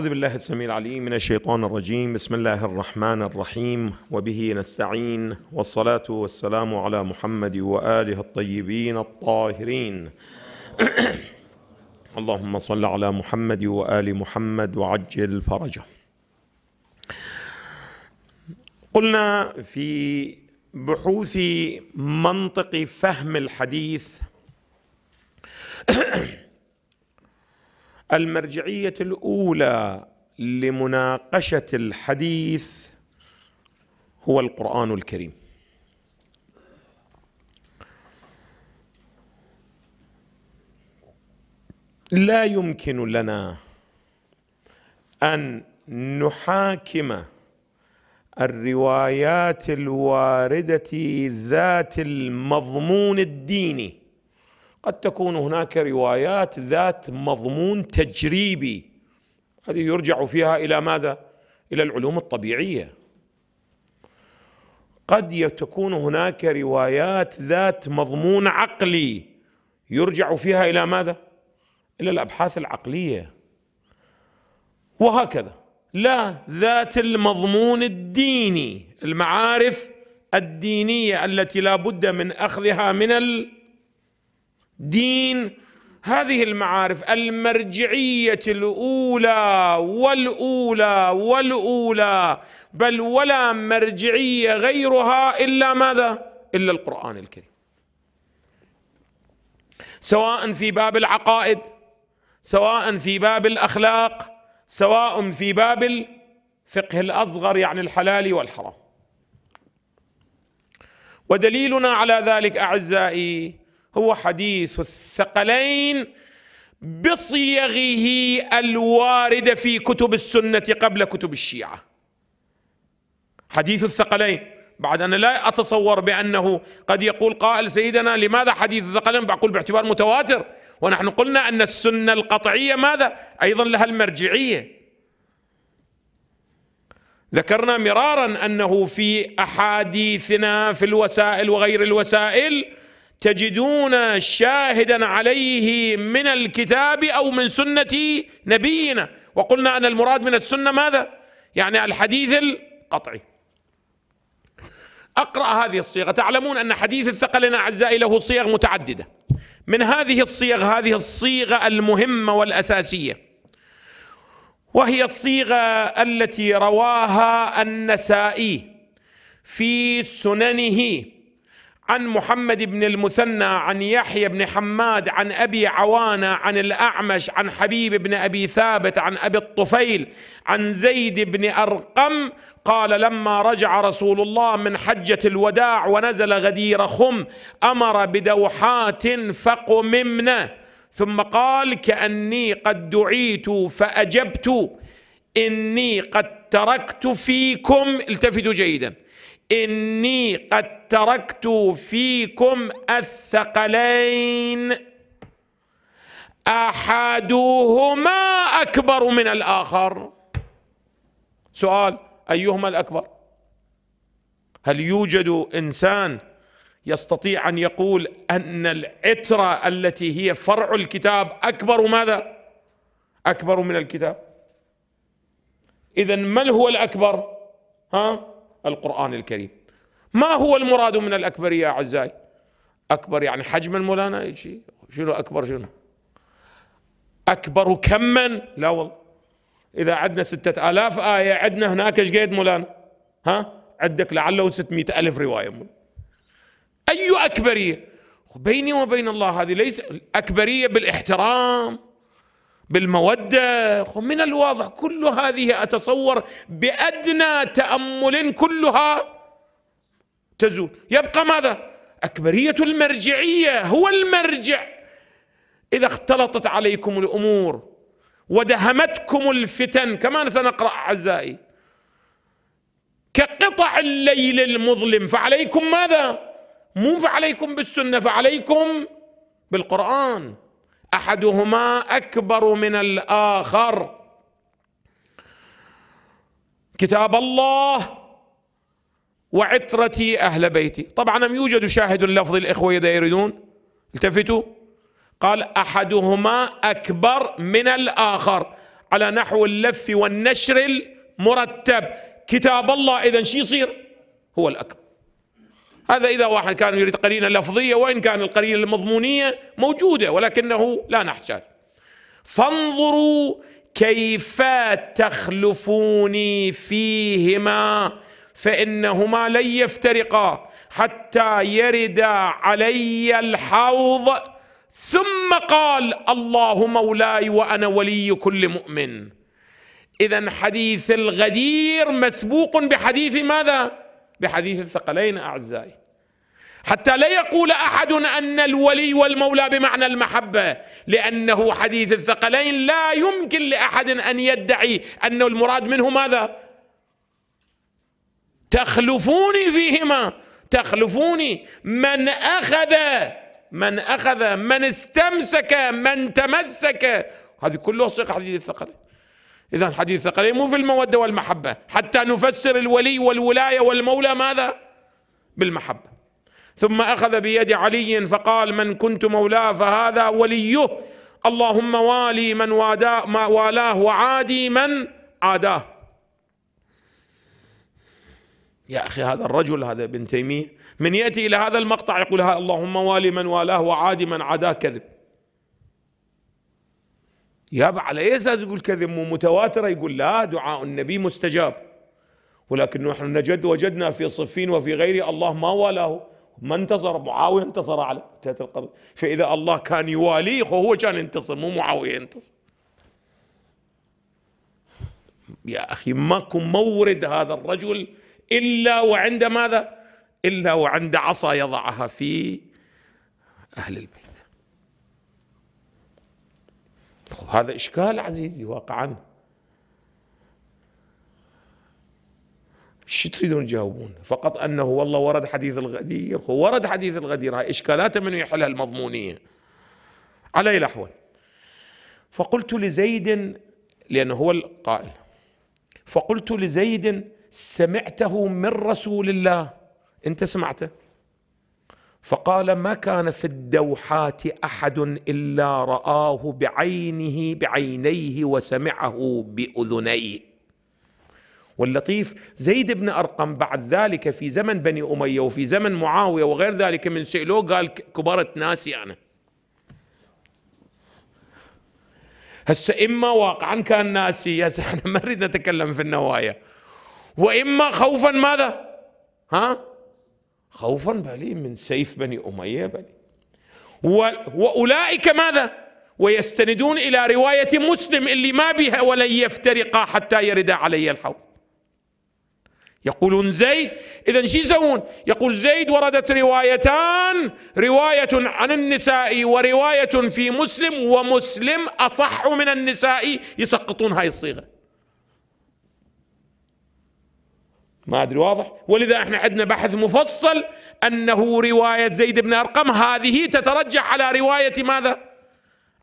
أعوذ بالله السميع العليم من الشيطان الرجيم بسم الله الرحمن الرحيم وبه نستعين والصلاة والسلام على محمد وآله الطيبين الطاهرين اللهم صل على محمد وآل محمد وعجل فرجه قلنا في بحوث منطق فهم الحديث المرجعيه الاولى لمناقشه الحديث هو القران الكريم لا يمكن لنا ان نحاكم الروايات الوارده ذات المضمون الديني قد تكون هناك روايات ذات مضمون تجريبي هذه يرجع فيها الى ماذا؟ الى العلوم الطبيعيه قد تكون هناك روايات ذات مضمون عقلي يرجع فيها الى ماذا؟ الى الابحاث العقليه وهكذا لا ذات المضمون الديني المعارف الدينيه التي لا بد من اخذها من ال دين هذه المعارف المرجعيه الاولى والاولى والاولى بل ولا مرجعيه غيرها الا ماذا؟ الا القران الكريم. سواء في باب العقائد سواء في باب الاخلاق سواء في باب الفقه الاصغر يعني الحلال والحرام. ودليلنا على ذلك اعزائي هو حديث الثقلين بصيغه الوارده في كتب السنه قبل كتب الشيعه حديث الثقلين بعد أنا لا أتصور بأنه قد يقول قائل سيدنا لماذا حديث الثقلين بقول باعتبار متواتر ونحن قلنا أن السنة القطعية ماذا أيضا لها المرجعية ذكرنا مرارا أنه في أحاديثنا في الوسائل وغير الوسائل تجدون شاهدا عليه من الكتاب او من سنه نبينا وقلنا ان المراد من السنه ماذا؟ يعني الحديث القطعي. اقرا هذه الصيغه، تعلمون ان حديث الثقلين اعزائي له صيغ متعدده. من هذه الصيغ هذه الصيغه المهمه والاساسيه. وهي الصيغه التي رواها النسائي في سننه عن محمد بن المثنى عن يحيى بن حماد عن ابي عوانه عن الاعمش عن حبيب بن ابي ثابت عن ابي الطفيل عن زيد بن ارقم قال لما رجع رسول الله من حجه الوداع ونزل غدير خم امر بدوحات فقممنا ثم قال كاني قد دعيت فاجبت اني قد تركت فيكم التفتوا جيدا إني قد تركت فيكم الثقلين أحدهما أكبر من الآخر سؤال أيهما الأكبر هل يوجد إنسان يستطيع أن يقول أن العترة التي هي فرع الكتاب أكبر ماذا أكبر من الكتاب إذا من هو الأكبر ها القرآن الكريم ما هو المراد من الأكبر يا أعزائي أكبر يعني حجما مولانا شيء شنو أكبر شنو أكبر كما لا والله إذا عندنا ستة آلاف آية عندنا هناك ايش قيد مولانا ها عندك لعله ستمائة ألف رواية مولانا. أي أكبرية بيني وبين الله هذه ليس أكبرية بالاحترام بالمودة من الواضح كل هذه أتصور بأدنى تأمل كلها تزول يبقى ماذا أكبرية المرجعية هو المرجع إذا اختلطت عليكم الأمور ودهمتكم الفتن كما سنقرأ أعزائي كقطع الليل المظلم فعليكم ماذا مو فعليكم بالسنة فعليكم بالقرآن احدهما اكبر من الاخر كتاب الله وعترتي اهل بيتي طبعا لم يوجد شاهد لفظ الاخوه اذا يريدون التفتوا قال احدهما اكبر من الاخر على نحو اللف والنشر المرتب كتاب الله اذا شو يصير هو الاكبر هذا إذا واحد كان يريد قرينة لفظية وإن كان القرينة المضمونية موجودة ولكنه لا نحتاج فانظروا كيف تخلفوني فيهما فإنهما لن يفترقا حتى يرد علي الحوض ثم قال الله مولاي وأنا ولي كل مؤمن إذا حديث الغدير مسبوق بحديث ماذا؟ بحديث الثقلين أعزائي حتى لا يقول أحد أن الولي والمولى بمعنى المحبة لأنه حديث الثقلين لا يمكن لأحد أن يدعي أن المراد منه ماذا تخلفوني فيهما تخلفوني من أخذ من أخذ من استمسك من تمسك هذه كلها صيغة حديث الثقلين إذا حديث ثقلين مو في المودة والمحبة حتى نفسر الولي والولاية والمولى ماذا؟ بالمحبة ثم أخذ بيد علي فقال من كنت مولاه فهذا وليه اللهم والي من وادا ما والاه وعادي من عاداه يا أخي هذا الرجل هذا ابن تيمية من يأتي إلى هذا المقطع يقول اللهم والي من والاه وعادي من عاداه كذب يابا على اي اساس يقول كذا مو متواتره يقول لا دعاء النبي مستجاب ولكن نحن نجد وجدنا في صفين وفي غيره الله ما والاه ما انتصر معاويه انتصر على انتهت القضيه فاذا الله كان يواليه وهو كان ينتصر مو معاويه ينتصر يا اخي ماكو مورد هذا الرجل الا وعند ماذا؟ الا وعند عصا يضعها في اهل البيت هذا إشكال عزيزي واقعا شو تريدون تجاوبون فقط أنه والله ورد حديث الغدير ورد حديث الغدير هاي إشكالاته من يحلها المضمونية على أي الأحوال فقلت لزيد لأنه هو القائل فقلت لزيد سمعته من رسول الله أنت سمعته فقال ما كان في الدوحات احد الا راه بعينه بعينيه وسمعه باذنيه واللطيف زيد بن ارقم بعد ذلك في زمن بني اميه وفي زمن معاويه وغير ذلك من سئلوه قال كبرت ناسي انا هسه اما واقعا كان ناسي هسه احنا ما نريد نتكلم في النوايا واما خوفا ماذا؟ ها؟ خوفا بلي من سيف بني أمية بلي وأولئك ماذا ويستندون إلى رواية مسلم اللي ما بها ولن يفترقا حتى يردا علي الحوض يقولون زيد إذا شو يسوون يقول زيد وردت روايتان رواية عن النساء ورواية في مسلم ومسلم أصح من النساء يسقطون هاي الصيغة ما أدري واضح ولذا احنا عندنا بحث مفصل أنه رواية زيد بن أرقم هذه تترجح على رواية ماذا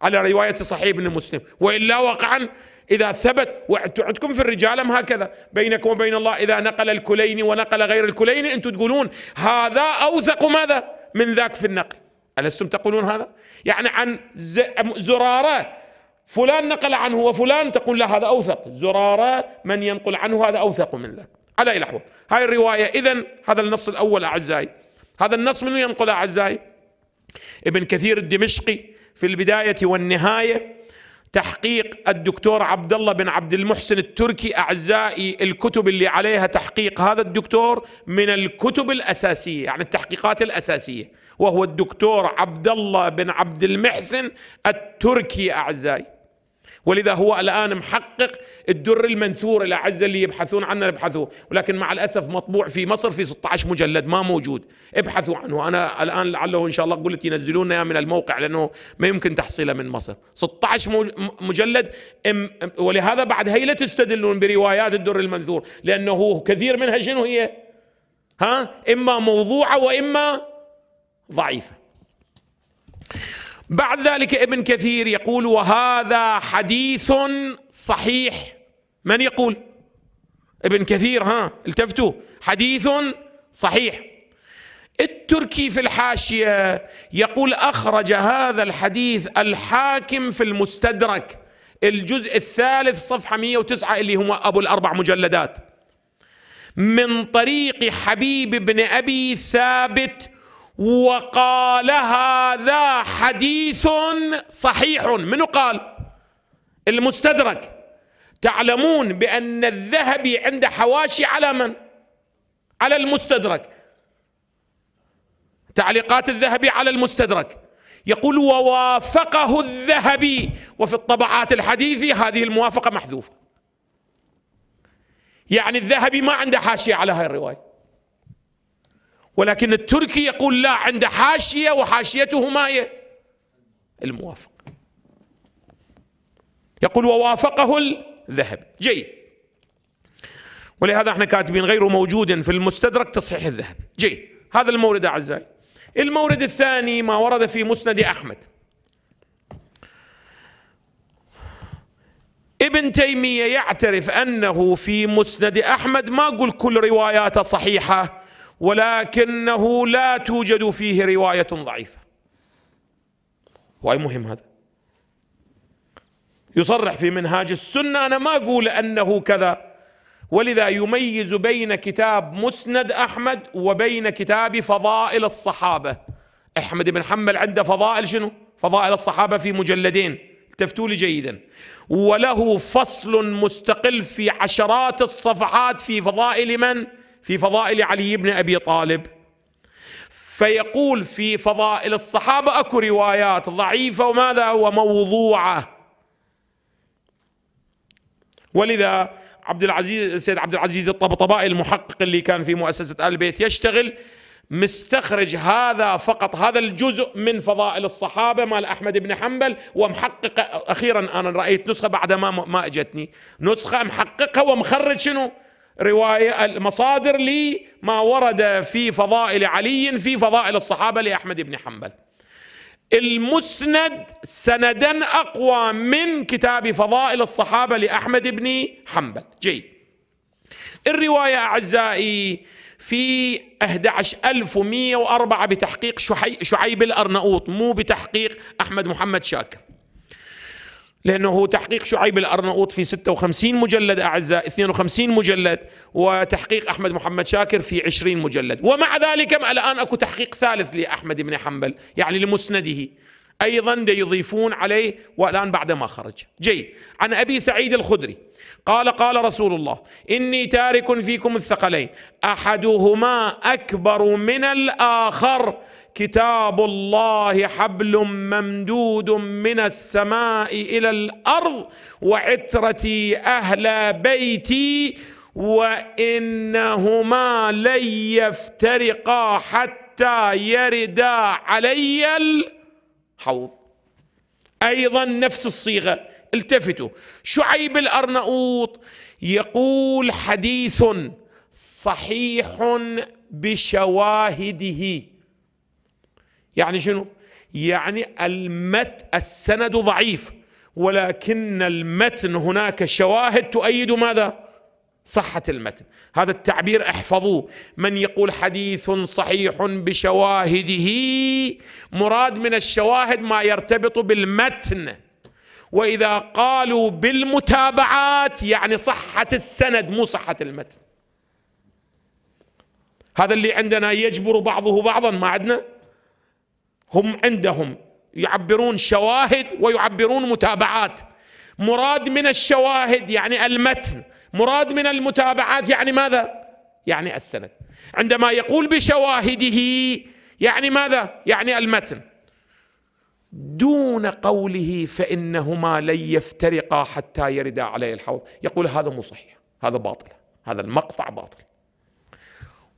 على رواية صحيح بن مسلم وإلا وقعا إذا ثبت وعندكم في الرجال أم هكذا بينكم وبين الله إذا نقل الكليني ونقل غير الكليني أنتم تقولون هذا أوثق ماذا من ذاك في النقل ألستم تقولون هذا يعني عن زرارة فلان نقل عنه وفلان تقول لا هذا أوثق زرارة من ينقل عنه هذا أوثق من ذاك على أي الأحوال هاي الرواية إذا هذا النص الأول أعزائي هذا النص منو ينقل أعزائي ابن كثير الدمشقي في البداية والنهاية تحقيق الدكتور عبد الله بن عبد المحسن التركي أعزائي الكتب اللي عليها تحقيق هذا الدكتور من الكتب الأساسية يعني التحقيقات الأساسية وهو الدكتور عبد الله بن عبد المحسن التركي أعزائي ولذا هو الآن محقق الدر المنثور الأعزة اللي يبحثون عنه ابحثوا ولكن مع الأسف مطبوع في مصر في 16 مجلد ما موجود ابحثوا عنه أنا الآن لعله إن شاء الله قلت ينزلونه من الموقع لأنه ما يمكن تحصيله من مصر 16 مجلد ولهذا بعد هي لا تستدلون بروايات الدر المنثور لأنه كثير منها شنو هي ها إما موضوعة وإما ضعيفة بعد ذلك ابن كثير يقول وهذا حديث صحيح من يقول ابن كثير ها التفتوا حديث صحيح التركي في الحاشية يقول أخرج هذا الحديث الحاكم في المستدرك الجزء الثالث صفحة 109 اللي هو أبو الأربع مجلدات من طريق حبيب بن أبي ثابت وقال هذا حديث صحيح من قال المستدرك تعلمون بأن الذهبي عند حواشي على من؟ على المستدرك تعليقات الذهبي على المستدرك يقول ووافقه الذهبي وفي الطبعات الحديث هذه الموافقة محذوفة يعني الذهبي ما عنده حاشية على هاي الرواية ولكن التركي يقول لا عند حاشية وحاشيته ما هي الموافق يقول ووافقه الذهب جيد ولهذا احنا كاتبين غير موجود في المستدرك تصحيح الذهب جيد هذا المورد أعزائي المورد الثاني ما ورد في مسند أحمد ابن تيمية يعترف أنه في مسند أحمد ما أقول كل رواياته صحيحة ولكنه لا توجد فيه رواية ضعيفة وأي مهم هذا يصرح في منهاج السنة أنا ما أقول أنه كذا ولذا يميز بين كتاب مسند أحمد وبين كتاب فضائل الصحابة أحمد بن حنبل عنده فضائل شنو فضائل الصحابة في مجلدين التفتوا لي جيدا وله فصل مستقل في عشرات الصفحات في فضائل من في فضائل علي بن ابي طالب فيقول في فضائل الصحابه اكو روايات ضعيفه وماذا وموضوعه ولذا عبد العزيز السيد عبد العزيز الطبطبائي المحقق اللي كان في مؤسسه ال البيت يشتغل مستخرج هذا فقط هذا الجزء من فضائل الصحابه مال احمد بن حنبل ومحقق اخيرا انا رايت نسخه بعد ما ما اجتني نسخه محققها ومخرج شنو؟ رواية المصادر لما ورد في فضائل علي في فضائل الصحابة لأحمد بن حنبل المسند سندا أقوى من كتاب فضائل الصحابة لأحمد بن حنبل جيد الرواية أعزائي في 11104 بتحقيق شعيب الأرناؤوط مو بتحقيق أحمد محمد شاكر لأنه هو تحقيق شعيب الأرناؤوط في 56 مجلد أعزاء 52 مجلد وتحقيق أحمد محمد شاكر في 20 مجلد ومع ذلك الآن أكو تحقيق ثالث لأحمد بن حنبل يعني لمسنده أيضا يضيفون عليه والآن بعد ما خرج جيد عن أبي سعيد الخدري قال قال رسول الله إني تارك فيكم الثقلين أحدهما أكبر من الآخر كتاب الله حبل ممدود من السماء إلى الأرض وعترتي أهل بيتي وإنهما لن يفترقا حتى يردا علي الأرض حوض أيضا نفس الصيغة التفتوا شعيب الأرنؤوط يقول حديث صحيح بشواهده يعني شنو يعني المت السند ضعيف ولكن المتن هناك شواهد تؤيد ماذا صحة المتن هذا التعبير احفظوه من يقول حديث صحيح بشواهده مراد من الشواهد ما يرتبط بالمتن وإذا قالوا بالمتابعات يعني صحة السند مو صحة المتن هذا اللي عندنا يجبر بعضه بعضا ما عندنا هم عندهم يعبرون شواهد ويعبرون متابعات مراد من الشواهد يعني المتن مراد من المتابعات يعني ماذا؟ يعني السند عندما يقول بشواهده يعني ماذا؟ يعني المتن دون قوله فإنهما لن يفترقا حتى يردا عليه الحوض يقول هذا مو صحيح هذا باطل هذا المقطع باطل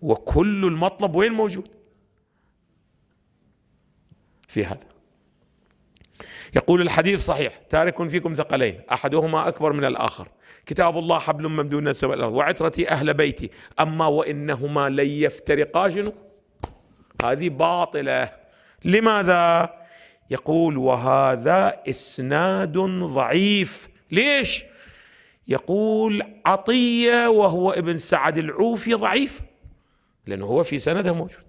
وكل المطلب وين موجود في هذا يقول الحديث صحيح تارك فيكم ثقلين أحدهما أكبر من الآخر كتاب الله حبل ممدود السماء الأرض وعترتي أهل بيتي أما وإنهما لن يفترقا شنو هذه باطلة لماذا يقول وهذا إسناد ضعيف ليش يقول عطية وهو ابن سعد العوفي ضعيف لأنه هو في سنده موجود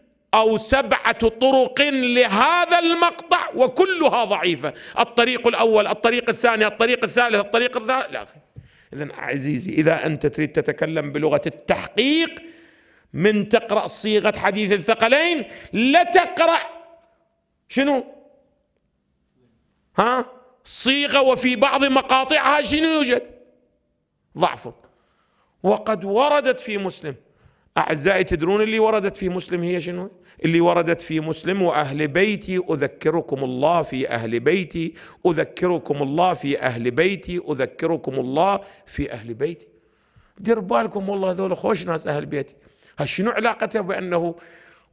أو سبعة طرق لهذا المقطع وكلها ضعيفة الطريق الأول الطريق الثاني الطريق الثالث الطريق الثالث لا إذا عزيزي إذا أنت تريد تتكلم بلغة التحقيق من تقرأ صيغة حديث الثقلين لا تقرا شنو ها صيغة وفي بعض مقاطعها شنو يوجد ضعف وقد وردت في مسلم أعزائي تدرون اللي وردت في مسلم هي شنو اللي وردت في مسلم وأهل بيتي أذكركم الله في أهل بيتي أذكركم الله في أهل بيتي أذكركم الله في أهل بيتي دير بالكم والله هذول خوش ناس أهل بيتي شنو علاقتها بأنه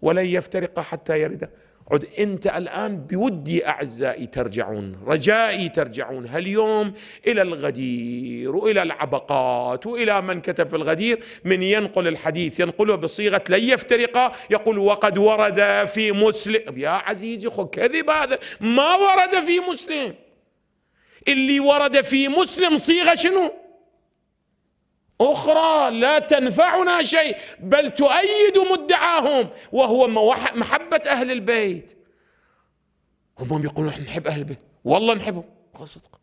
ولن يفترق حتى يرده عد أنت الآن بودي أعزائي ترجعون رجائي ترجعون هاليوم إلى الغدير وإلى العبقات وإلى من كتب في الغدير من ينقل الحديث ينقله بصيغة لن يفترق يقول وقد ورد في مسلم طيب يا عزيزي خو كذب هذا ما ورد في مسلم اللي ورد في مسلم صيغة شنو أخرى لا تنفعنا شيء بل تؤيد مدعاهم وهو محبة أهل البيت هم يقولون نحن نحب أهل البيت والله نحبهم صدق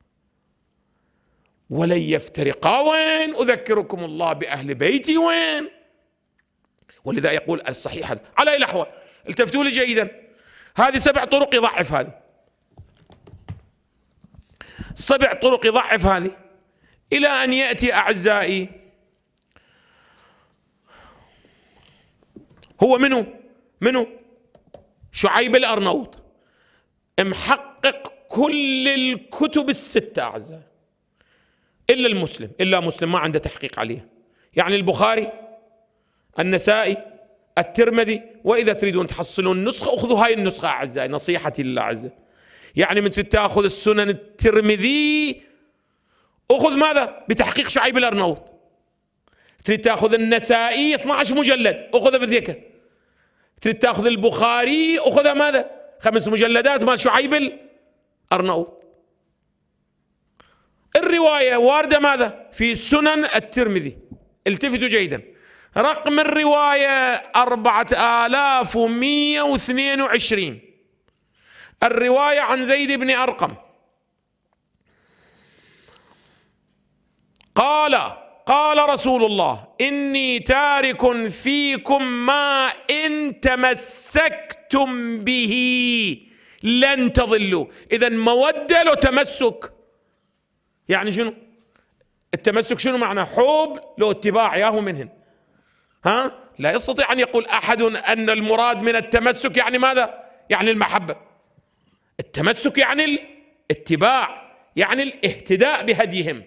ولن يفترقا وين أذكركم الله بأهل بيتي وين ولذا يقول الصحيح هذا على أي الأحوال التفتوا لي جيدا هذه سبع طرق يضعف هذه سبع طرق يضعف هذه إلى أن يأتي أعزائي هو منو منو شعيب الأرنوط محقق كل الكتب الستة أعزائي إلا المسلم إلا مسلم ما عنده تحقيق عليه يعني البخاري النسائي الترمذي وإذا تريدون تحصلون نسخة أخذوا هاي النسخة أعزائي نصيحتي للأعزاء عز يعني من تأخذ السنن الترمذي أخذ ماذا بتحقيق شعيب الأرنوط تريد تاخذ النسائي 12 مجلد اخذه بذيكه تريد تاخذ البخاري اخذه ماذا خمس مجلدات مال شعيب الارناؤوط الروايه وارده ماذا في سنن الترمذي التفتوا جيدا رقم الروايه 4122 الروايه عن زيد بن ارقم قال قال رسول الله إني تارك فيكم ما إن تمسكتم به لن تضلوا إذا مودة له تمسك يعني شنو التمسك شنو معنى حب لو اتباع ياهو منهن ها لا يستطيع أن يقول أحد أن المراد من التمسك يعني ماذا يعني المحبة التمسك يعني الاتباع يعني الاهتداء بهديهم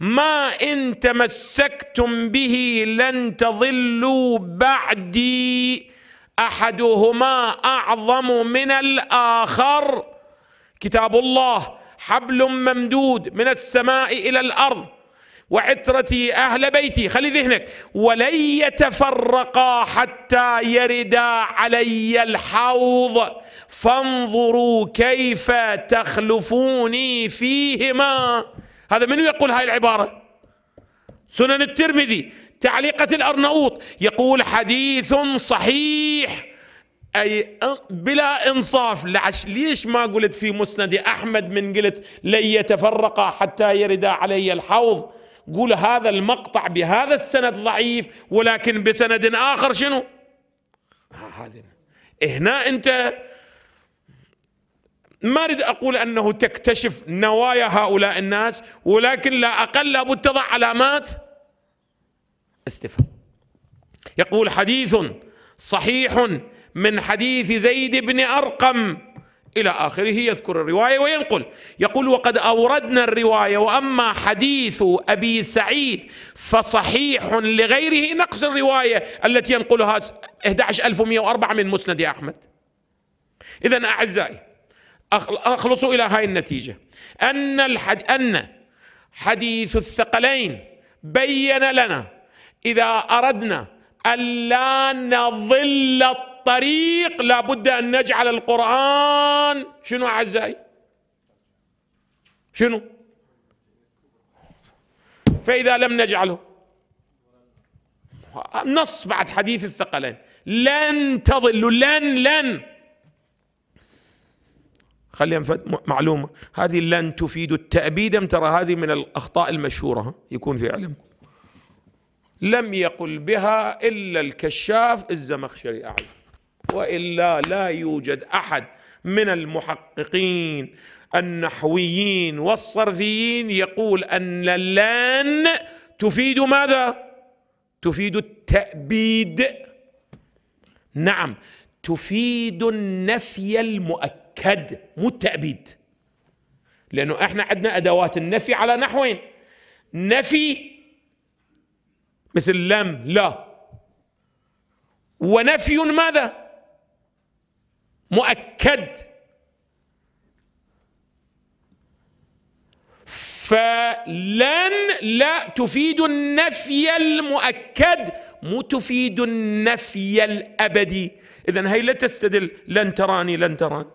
ما إن تمسكتم به لن تضلوا بعدي أحدهما أعظم من الآخر كتاب الله حبل ممدود من السماء إلى الأرض وعترتي أهل بيتي خلي ذهنك ولن يتفرقا حتى يردا علي الحوض فانظروا كيف تخلفوني فيهما هذا من يقول هاي العبارة سنن الترمذي تعليقة الأرناؤوط يقول حديث صحيح أي بلا إنصاف لعش ليش ما قلت في مسند أحمد من قلت لن يتفرقا حتى يردا علي الحوض قول هذا المقطع بهذا السند ضعيف ولكن بسند آخر شنو آه، هذا هنا أنت ما أريد أقول أنه تكتشف نوايا هؤلاء الناس ولكن لا أقل لابد تضع علامات استفهام يقول حديث صحيح من حديث زيد بن أرقم إلى آخره يذكر الرواية وينقل يقول وقد أوردنا الرواية وأما حديث أبي سعيد فصحيح لغيره نقص الرواية التي ينقلها 11104 من مسند أحمد إذا أعزائي أخلصوا إلى هاي النتيجة أن, الحد أن حديث الثقلين بين لنا إذا أردنا ألا نظل الطريق لابد أن نجعل القرآن شنو أعزائي شنو فإذا لم نجعله نص بعد حديث الثقلين لن تظلوا لن لن خلينا معلومة هذه لن تفيد التأبيد أم ترى هذه من الأخطاء المشهورة يكون في علمكم لم يقل بها إلا الكشاف الزمخشري أعلم وإلا لا يوجد أحد من المحققين النحويين والصرفيين يقول أن لن تفيد ماذا؟ تفيد التأبيد نعم تفيد النفي المؤكد كد مو التأبيد لأنه احنا عندنا أدوات النفي على نحوين نفي مثل لم لا ونفي ماذا مؤكد فلن لا تفيد النفي المؤكد مو تفيد النفي الابدي اذا هي لا تستدل لن تراني لن تراني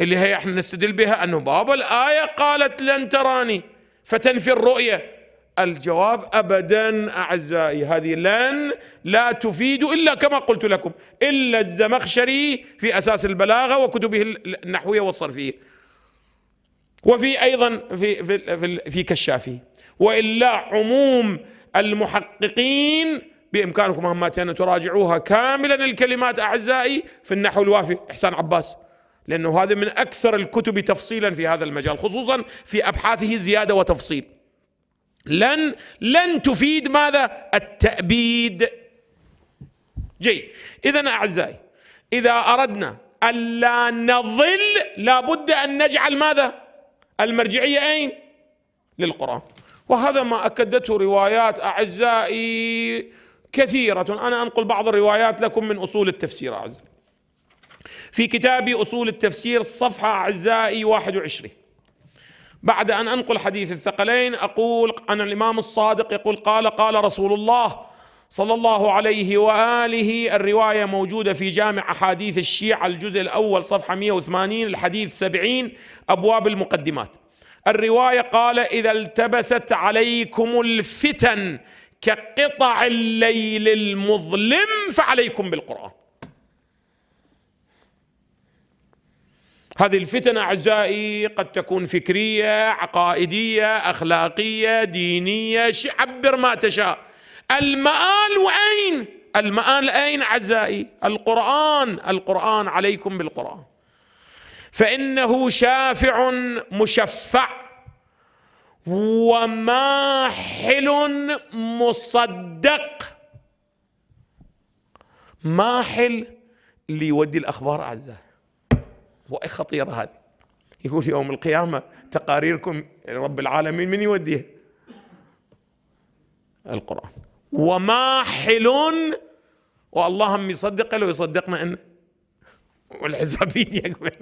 اللي هي احنا نستدل بها انه بابا الايه قالت لن تراني فتنفي الرؤيه الجواب ابدا اعزائي هذه لن لا تفيد الا كما قلت لكم الا الزمخشري في اساس البلاغه وكتبه النحويه والصرفيه وفي ايضا في في في, في كشافي والا عموم المحققين بامكانكم مهما ان تراجعوها كاملا الكلمات اعزائي في النحو الوافي احسان عباس لأنه هذا من أكثر الكتب تفصيلا في هذا المجال خصوصا في أبحاثه زيادة وتفصيل لن لن تفيد ماذا التأبيد جيد إذا أعزائي إذا أردنا ألا نضل لابد أن نجعل ماذا المرجعية أين للقرآن وهذا ما أكدته روايات أعزائي كثيرة أنا أنقل بعض الروايات لكم من أصول التفسير أعزائي في كتابي أصول التفسير صفحة أعزائي 21 بعد أن أنقل حديث الثقلين أقول أن الإمام الصادق يقول قال قال رسول الله صلى الله عليه وآله الرواية موجودة في جامع أحاديث الشيعة الجزء الأول صفحة 180 الحديث 70 أبواب المقدمات الرواية قال إذا التبست عليكم الفتن كقطع الليل المظلم فعليكم بالقرآن هذه الفتن اعزائي قد تكون فكريه عقائديه اخلاقيه دينيه عبر ما تشاء المآل وأين المآل أين أعزائي القرآن القرآن عليكم بالقرآن فإنه شافع مشفع وماحل مصدق ماحل ليودي الأخبار أعزائي خطيرة هذه يقول يوم القيامة تقاريركم رب العالمين من يوديها القرآن وما حل والله هم يصدق لو يصدقنا انه والحساب يقبل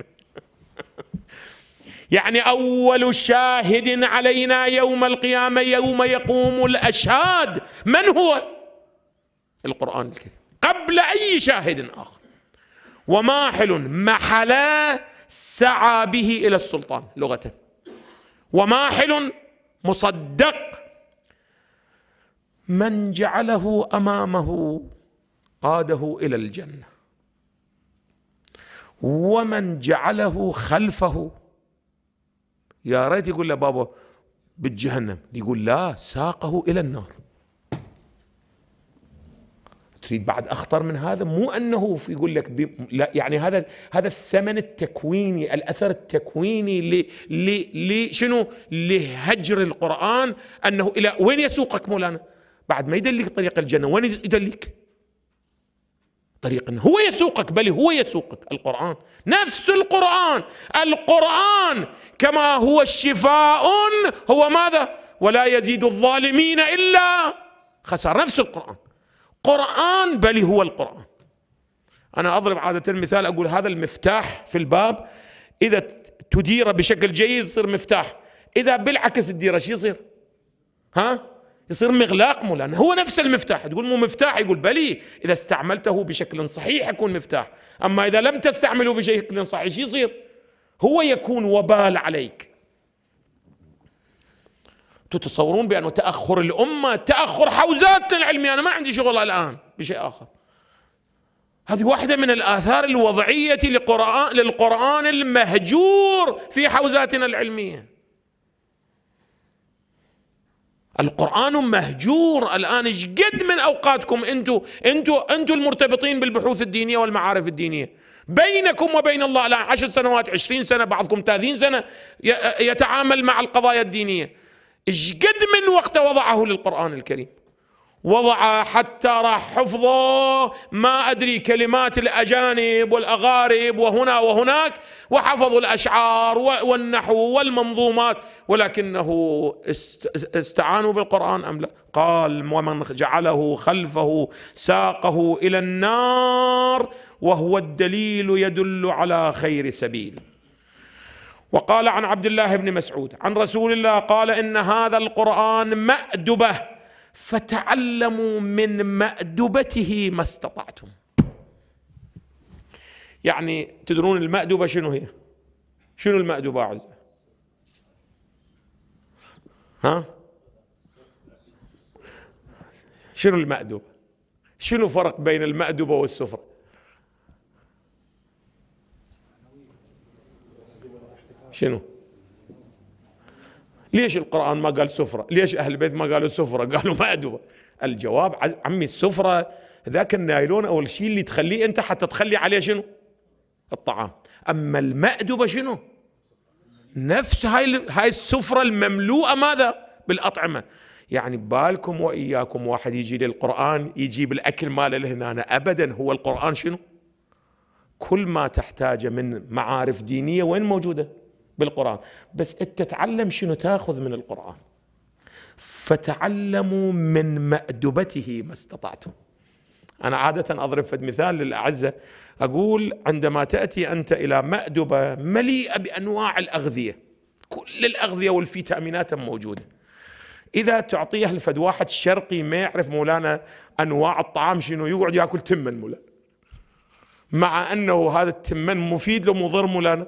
يعني اول شاهد علينا يوم القيامه يوم يقوم الاشهاد من هو القران الكريم قبل اي شاهد اخر وماحل محلا سعى به إلى السلطان لغة وماحل مصدق من جعله أمامه قاده إلى الجنة ومن جعله خلفه يا ريت يقول له بابا بالجهنم يقول لا ساقه إلى النار تريد بعد اخطر من هذا مو انه يقول لك لا يعني هذا هذا الثمن التكويني الاثر التكويني ل ل لشنو لهجر القران انه الى وين يسوقك مولانا بعد ما يدلك طريق الجنه وين يدلك طريق هو يسوقك بل هو يسوقك القرآن نفس القرآن القرآن كما هو الشفاء هو ماذا ولا يزيد الظالمين إلا خسارة نفس القرآن قرآن بل هو القرآن أنا أضرب عادة مثال أقول هذا المفتاح في الباب إذا تديره بشكل جيد يصير مفتاح إذا بالعكس تديره شو يصير ها يصير مغلاق مو لأنه هو نفس المفتاح تقول مو مفتاح يقول بلي إذا استعملته بشكل صحيح يكون مفتاح أما إذا لم تستعمله بشكل صحيح شو يصير هو يكون وبال عليك تتصورون بأنه تأخر الأمة تأخر حوزاتنا العلمية أنا ما عندي شغل الآن بشيء آخر هذه واحدة من الآثار الوضعية لقرآن للقرآن المهجور في حوزاتنا العلمية القرآن مهجور الآن ايش قد من أوقاتكم أنتم أنتم أنتم المرتبطين بالبحوث الدينية والمعارف الدينية بينكم وبين الله الآن عشر سنوات عشرين سنة بعضكم ثلاثين سنة يتعامل مع القضايا الدينية ايش قد من وقت وضعه للقرآن الكريم وضع حتى راح حفظه ما أدري كلمات الأجانب والأغارب وهنا وهناك وحفظوا الأشعار والنحو والمنظومات ولكنه استعانوا بالقرآن أم لا قال ومن جعله خلفه ساقه إلى النار وهو الدليل يدل على خير سبيل وقال عن عبد الله بن مسعود عن رسول الله قال ان هذا القران مأدبه فتعلموا من مأدبته ما استطعتم يعني تدرون المأدبه شنو هي؟ شنو المأدبه اعزائي؟ ها؟ شنو المأدبه؟ شنو فرق بين المأدبه والسفره؟ شنو ليش القرآن ما قال سفرة ليش أهل البيت ما قالوا سفرة قالوا ما أدوا الجواب عمي السفرة ذاك النايلون أو الشيء اللي تخليه أنت حتى تخلي عليه شنو الطعام أما المأدبة شنو نفس هاي هاي السفرة المملوءة ماذا بالأطعمة يعني بالكم وإياكم واحد يجي للقرآن يجيب الأكل ماله لهنا أبدا هو القرآن شنو كل ما تحتاجه من معارف دينية وين موجودة بالقرآن بس أنت تعلم شنو تأخذ من القرآن فتعلموا من مأدبته ما استطعتم أنا عادة أضرب فد مثال للأعزة أقول عندما تأتي أنت إلى مأدبة مليئة بأنواع الأغذية كل الأغذية والفيتامينات موجودة إذا تعطيه الفد واحد شرقي ما يعرف مولانا أنواع الطعام شنو يقعد يأكل تمن مولانا مع أنه هذا التمن مفيد له مضر مولانا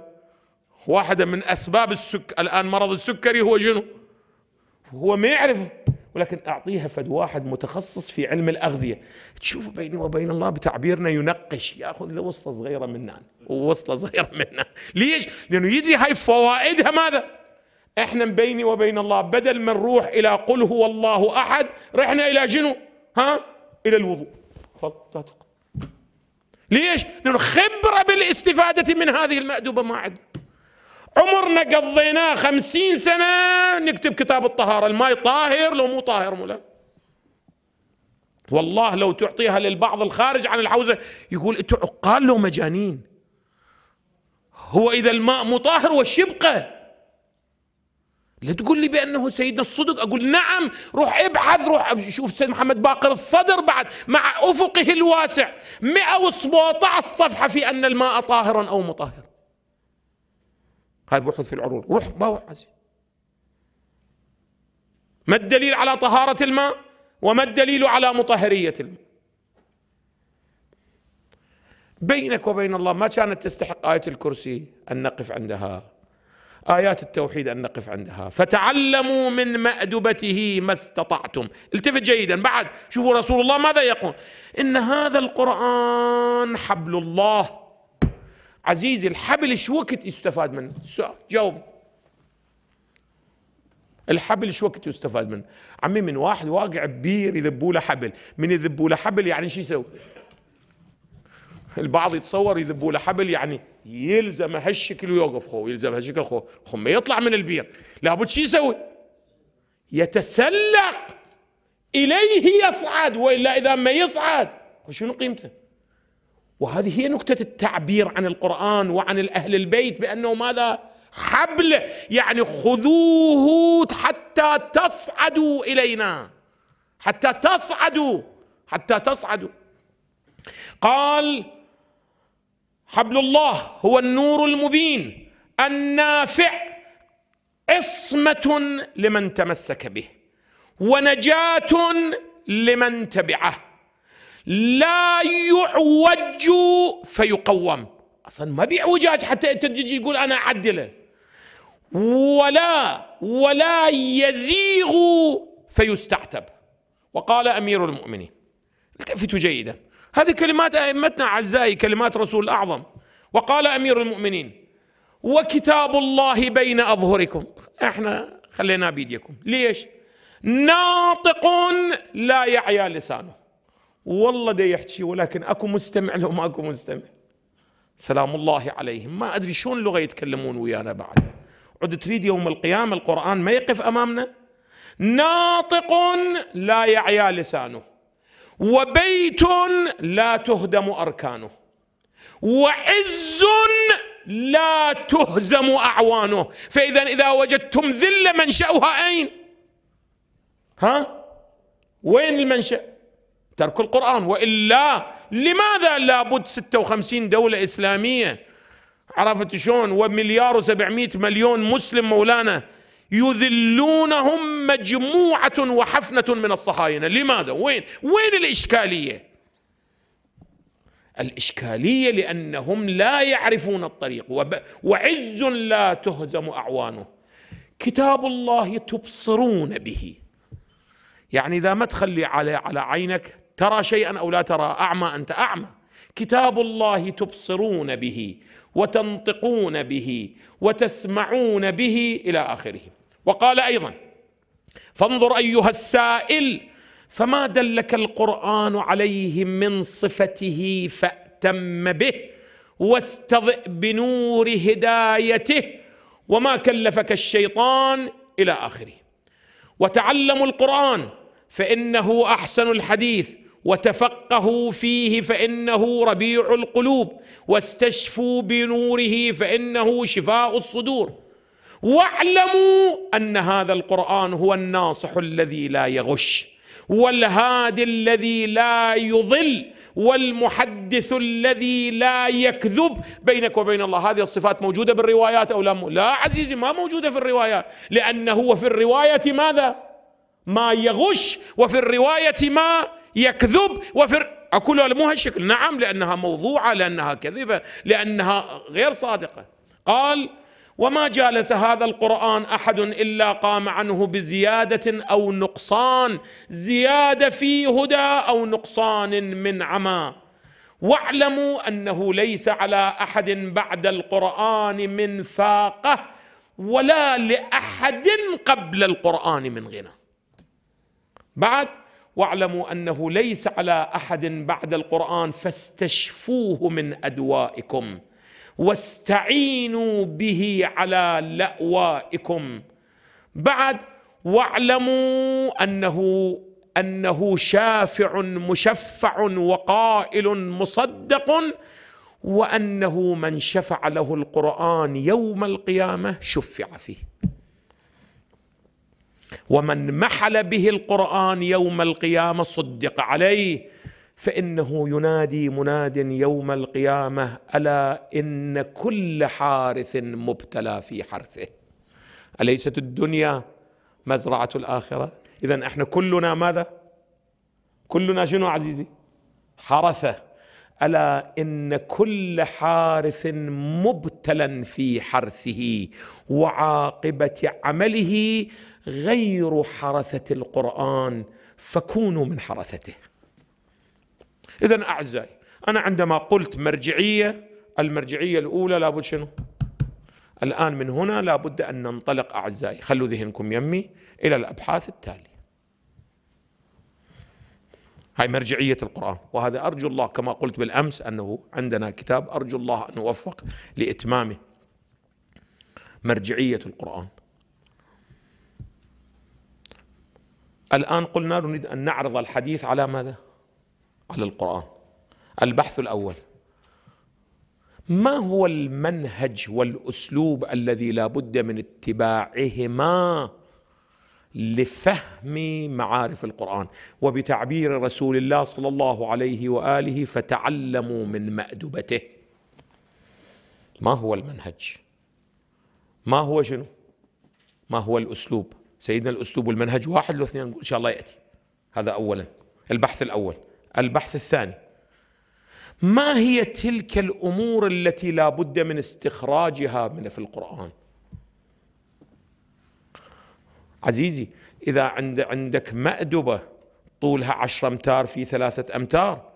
واحدة من أسباب السك الآن مرض السكري هو شنو هو ما يعرفه ولكن أعطيها فد واحد متخصص في علم الأغذية تشوف بيني وبين الله بتعبيرنا ينقش يأخذ وصلة صغيرة منا ووصلة صغيرة منا ليش لأنه يدري هاي فوائدها ماذا احنا بيني وبين الله بدل ما نروح الى قل هو الله احد رحنا الى شنو؟ ها؟ الى الوضوء ليش؟ لانه خبره بالاستفاده من هذه المادوبه ما عندنا عمرنا قضيناه خمسين سنة نكتب كتاب الطهارة الماء طاهر لو مو طاهر مو والله لو تعطيها للبعض الخارج عن الحوزة يقول انتو عقال لو مجانين هو إذا الماء مطهر والشبقة لا تقول لي بأنه سيدنا الصدق أقول نعم روح ابحث روح شوف سيد محمد باقر الصدر بعد مع أفقه الواسع 117 صفحة في أن الماء طاهرا أو مطهر هذا بحوث في العروض روح باوعز ما الدليل على طهارة الماء وما الدليل على مطهرية الماء بينك وبين الله ما كانت تستحق آية الكرسي أن نقف عندها آيات التوحيد أن نقف عندها فتعلموا من مأدبته ما استطعتم التفت جيدا بعد شوفوا رسول الله ماذا يقول إن هذا القرآن حبل الله عزيزي الحبل شو وقت يستفاد منه السؤال جاوب الحبل شو وقت يستفاد منه عمي من واحد واقع ببير يذبوا له حبل من يذبوا له حبل يعني شو يسوي البعض يتصور يذبوا له حبل يعني يلزم هالشكل ويوقف خو يلزم هالشكل خو خو ما يطلع من البير لابد شو يسوي يتسلق اليه يصعد والا اذا ما يصعد شنو قيمته وهذه هي نكتة التعبير عن القرآن وعن الأهل البيت بأنه ماذا حبل يعني خذوه حتى تصعدوا إلينا حتى تصعدوا حتى تصعدوا قال حبل الله هو النور المبين النافع عصمة لمن تمسك به ونجاة لمن تبعه لا يعوج فيقوم اصلا ما بيعوجاج حتى انت تجي تقول انا اعدله ولا ولا يزيغ فيستعتب وقال امير المؤمنين التفتوا جيدا هذه كلمات ائمتنا اعزائي كلمات رسول الاعظم وقال امير المؤمنين وكتاب الله بين اظهركم احنا خليناه بيديكم ليش ناطق لا يعيا لسانه والله دي يحكي ولكن اكو مستمع لو ماكو مستمع سلام الله عليهم ما ادري شلون لغه يتكلمون ويانا بعد عد تريد يوم القيامه القران ما يقف امامنا ناطق لا يعيا لسانه وبيت لا تهدم اركانه وعز لا تهزم اعوانه فاذا اذا وجدتم ذله منشاها اين ها وين المنشأ ترك القرآن وإلا لماذا لابد 56 دولة إسلامية عرفت شلون ومليار و700 مليون مسلم مولانا يذلونهم مجموعة وحفنة من الصهاينة لماذا وين وين الإشكالية الإشكالية لأنهم لا يعرفون الطريق وعز لا تهزم أعوانه كتاب الله تبصرون به يعني إذا ما تخلي على على عينك ترى شيئا او لا ترى اعمى انت اعمى كتاب الله تبصرون به وتنطقون به وتسمعون به الى اخره وقال ايضا فانظر ايها السائل فما دلك القران عليه من صفته فاتم به واستضئ بنور هدايته وما كلفك الشيطان الى اخره وتعلموا القران فانه احسن الحديث وتفقهوا فيه فانه ربيع القلوب واستشفوا بنوره فانه شفاء الصدور واعلموا ان هذا القران هو الناصح الذي لا يغش والهادي الذي لا يضل والمحدث الذي لا يكذب بينك وبين الله هذه الصفات موجودة بالروايات أو لا لا عزيزي ما موجودة في الروايات لأنه في الرواية ماذا ما يغش وفي الرواية ما يكذب وفر أقول له مو هالشكل نعم لأنها موضوعة لأنها كذبة لأنها غير صادقة قال وما جالس هذا القرآن أحد إلا قام عنه بزيادة أو نقصان زيادة في هدى أو نقصان من عمى واعلموا أنه ليس على أحد بعد القرآن من فاقة ولا لأحد قبل القرآن من غنى بعد واعلموا انه ليس على احد بعد القران فاستشفوه من ادوائكم واستعينوا به على لاوائكم بعد واعلموا انه انه شافع مشفع وقائل مصدق وانه من شفع له القران يوم القيامه شفع فيه ومن محل به القرآن يوم القيامة صدق عليه فإنه ينادي مناد يوم القيامة ألا إن كل حارث مبتلى في حرثه أليست الدنيا مزرعة الآخرة إذا احنا كلنا ماذا كلنا شنو عزيزي حرثة الا ان كل حارث مبتلى في حرثه وعاقبه عمله غير حرثه القران فكونوا من حرثته اذا اعزائي انا عندما قلت مرجعيه المرجعيه الاولى لابد شنو الان من هنا لابد ان ننطلق اعزائي خلوا ذهنكم يمي الى الابحاث التاليه هاي مرجعية القرآن وهذا أرجو الله كما قلت بالأمس أنه عندنا كتاب أرجو الله أن نوفق لإتمامه مرجعية القرآن الآن قلنا نريد أن نعرض الحديث على ماذا؟ على القرآن البحث الأول ما هو المنهج والأسلوب الذي لا بد من اتباعهما لفهم معارف القرآن وبتعبير رسول الله صلى الله عليه وآله فتعلموا من مأدبته ما هو المنهج ما هو شنو ما هو الأسلوب سيدنا الأسلوب والمنهج واحد واثنين إن شاء الله يأتي هذا أولا البحث الأول البحث الثاني ما هي تلك الأمور التي لا بد من استخراجها من في القرآن عزيزي إذا عند عندك مأدبة طولها 10 أمتار في ثلاثة أمتار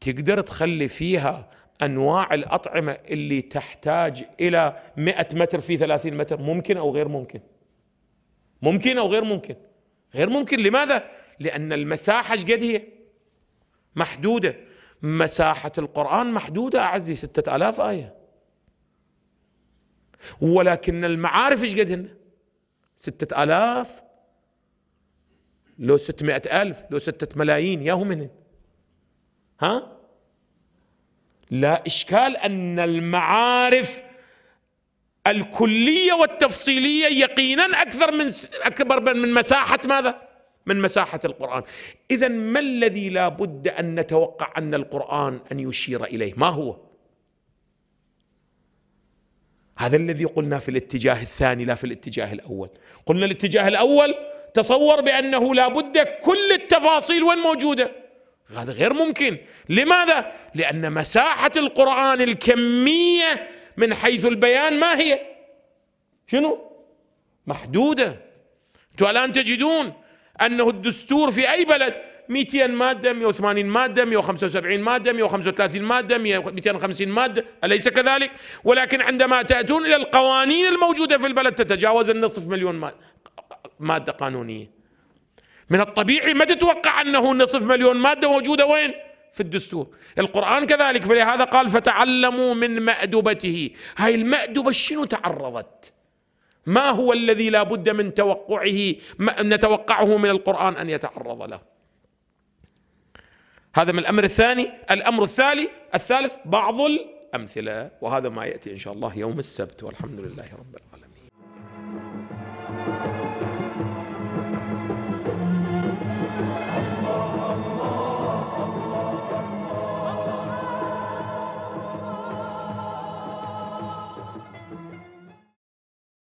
تقدر تخلي فيها أنواع الأطعمة اللي تحتاج إلى 100 متر في 30 متر ممكن أو غير ممكن ممكن أو غير ممكن غير ممكن لماذا؟ لأن المساحة قد هي محدودة مساحة القرآن محدودة أعزي ستة آلاف آية ولكن المعارف ايش قد هن؟ ستة آلاف لو ستمائة ألف لو ستة ملايين يا هم ها لا إشكال أن المعارف الكلية والتفصيلية يقينا أكثر من أكبر من مساحة ماذا؟ من مساحة القرآن إذا ما الذي لا بد أن نتوقع أن القرآن أن يشير إليه ما هو؟ هذا الذي قلنا في الاتجاه الثاني لا في الاتجاه الأول قلنا الاتجاه الأول تصور بأنه لا بد كل التفاصيل وين موجودة هذا غير ممكن لماذا؟ لأن مساحة القرآن الكمية من حيث البيان ما هي؟ شنو؟ محدودة أنتم الآن تجدون أنه الدستور في أي بلد 200 ماده 180 ماده 175 ماده 135 ماده 250 ماده اليس كذلك ولكن عندما تاتون الى القوانين الموجوده في البلد تتجاوز النصف مليون ماده قانونيه من الطبيعي ما تتوقع انه نصف مليون ماده موجوده وين في الدستور القرآن كذلك فلهذا قال فتعلموا من مأدبته هاي المأدبة شنو تعرضت ما هو الذي لا بد من توقعه نتوقعه من القرآن أن يتعرض له هذا من الأمر الثاني الأمر الثالث الثالث بعض الأمثلة وهذا ما يأتي إن شاء الله يوم السبت والحمد لله رب العالمين